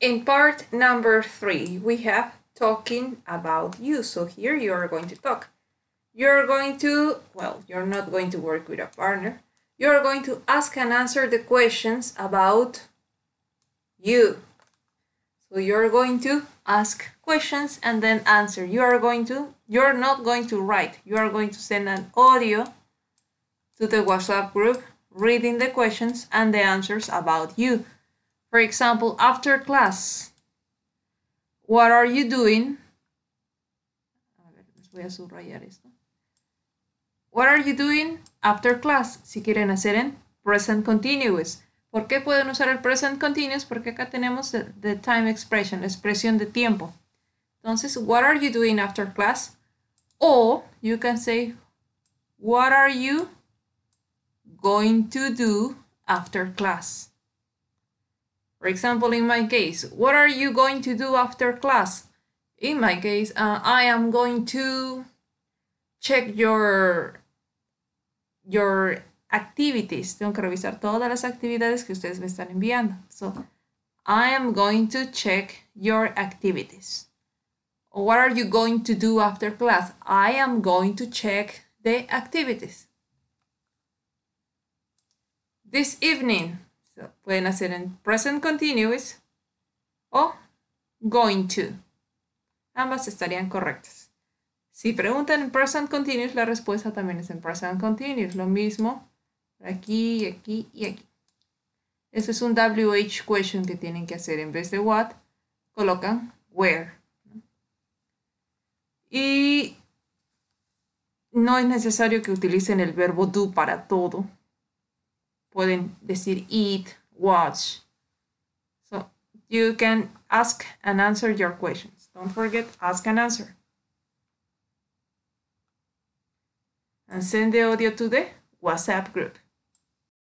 In part number three, we have talking about you. So here you are going to talk. You're going to, well, you're not going to work with a partner. You're going to ask and answer the questions about you. So you're going to ask questions and then answer. You are going to, you're not going to write. You are going to send an audio to the WhatsApp group reading the questions and the answers about you. For example, after class, what are you doing? A ver, les voy a subrayar esto. What are you doing after class? Si quieren hacer en present continuous. ¿Por qué pueden usar el present continuous? Porque acá tenemos the, the time expression, la expresión de tiempo. Entonces, what are you doing after class? O you can say, what are you going to do after class? For example, in my case, what are you going to do after class? In my case, uh, I am going to check your, your activities. Tengo que revisar todas las actividades que ustedes me están enviando. So, I am going to check your activities. What are you going to do after class? I am going to check the activities. This evening, pueden hacer en present continuous o going to. Ambas estarían correctas. Si preguntan en present continuous, la respuesta también es en present continuous. Lo mismo aquí, aquí y aquí. Eso es un WH question que tienen que hacer en vez de what. Colocan where. Y no es necesario que utilicen el verbo do para todo. pueden decir eat, watch. So you can ask and answer your questions. Don't forget, ask and answer. And send the audio to the WhatsApp group.